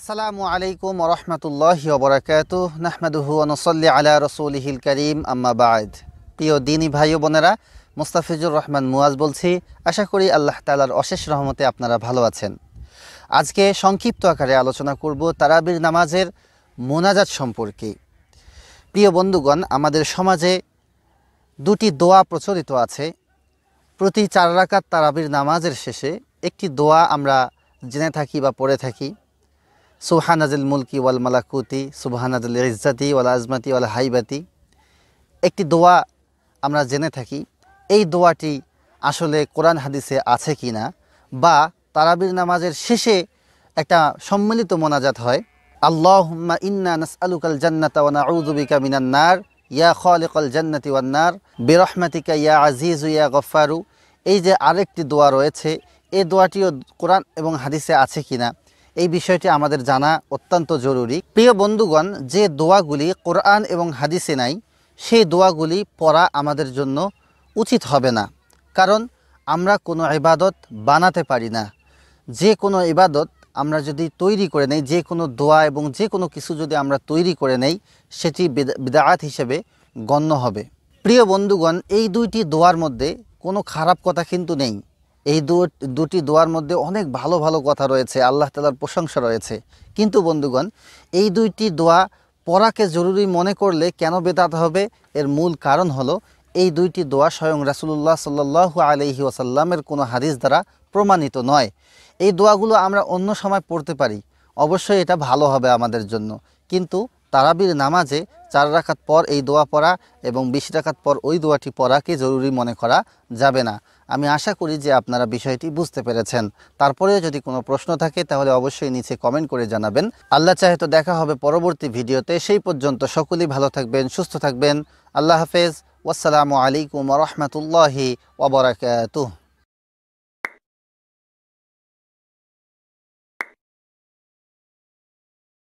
আসসালামু আলাইকুম রহমতুল্লাহি ওবরাকাত নাহমাদুহু নসল্লি আলা রসুলহিল করিম আম্মা বাদ প্রিয় দিনী ভাই বোনেরা মুস্তাফিজুর রহমান মুয়াজ বলছি আশা করি আল্লাহ তালার অশেষ রহমতে আপনারা ভালো আছেন আজকে সংক্ষিপ্ত আকারে আলোচনা করব তারাবির নামাজের মোনাজাত সম্পর্কে প্রিয় বন্ধুগণ আমাদের সমাজে দুটি দোয়া প্রচলিত আছে প্রতি চার রাকাত তারাবির নামাজের শেষে একটি দোয়া আমরা জেনে থাকি বা পড়ে থাকি আজিল মুলকি ওয়াল মালাকুতি সুবহানাজুল ইজ্জাতি ওয়াল আজমাতি ওয়াল হাইবাতি একটি দোয়া আমরা জেনে থাকি এই দোয়াটি আসলে কোরআন হাদিসে আছে কি না বা তারাবির নামাজের শেষে একটা সম্মিলিত মোনাজাত হয় আল্লাহ ইন্না নাসআলুকাল আলু কাল নাউযু বিকা মিনান নার ইয়া খালিকাল জান্নাতি ওয়ান নার বিরহমাতিকা ইয়া আজিজ ইয়া গফফারু এই যে আরেকটি দোয়া রয়েছে এই দোয়াটিও কোরআন এবং হাদিসে আছে কিনা এই বিষয়টি আমাদের জানা অত্যন্ত জরুরি প্রিয় বন্ধুগণ যে দোয়াগুলি কোরআন এবং হাদিসে নাই সেই দোয়াগুলি পড়া আমাদের জন্য উচিত হবে না কারণ আমরা কোনো ইবাদত বানাতে পারি না যে কোনো ইবাদত আমরা যদি তৈরি করে নেই যে কোনো দোয়া এবং যে কোনো কিছু যদি আমরা তৈরি করে নেই সেটি বিদাত হিসেবে গণ্য হবে প্রিয় বন্ধুগণ এই দুইটি দোয়ার মধ্যে কোনো খারাপ কথা কিন্তু নেই এই দুটি দোয়ার মধ্যে অনেক ভালো ভালো কথা রয়েছে আল্লাহ তালার প্রশংসা রয়েছে কিন্তু বন্ধুগণ এই দুইটি দোয়া পড়াকে জরুরি মনে করলে কেন বেদাত হবে এর মূল কারণ হলো এই দুইটি দোয়া স্বয়ং রাসুলুল্লাহ সাল্লু আলহি ওসাল্লামের কোনো হাদিস দ্বারা প্রমাণিত নয় এই দোয়াগুলো আমরা অন্য সময় পড়তে পারি অবশ্যই এটা ভালো হবে আমাদের জন্য কিন্তু তারাবির নামাজে চার রাখাত পর এই দোয়া পড়া এবং বিশ রাখাত পর ওই দোয়াটি পড়াকে জরুরি মনে করা যাবে না আমি আশা করি যে আপনারা বিষয়টি বুঝতে পেরেছেন তারপরেও যদি কোনো প্রশ্ন থাকে তাহলে অবশ্যই নিচে কমেন্ট করে জানাবেন আল্লাহ চাহে তো দেখা হবে পরবর্তী ভিডিওতে সেই পর্যন্ত সকলেই ভালো থাকবেন সুস্থ থাকবেন আল্লাহ হাফেজ ওয়াসালামু আলাইকুম রহমতুল্লাহি ওবরাকাতুহ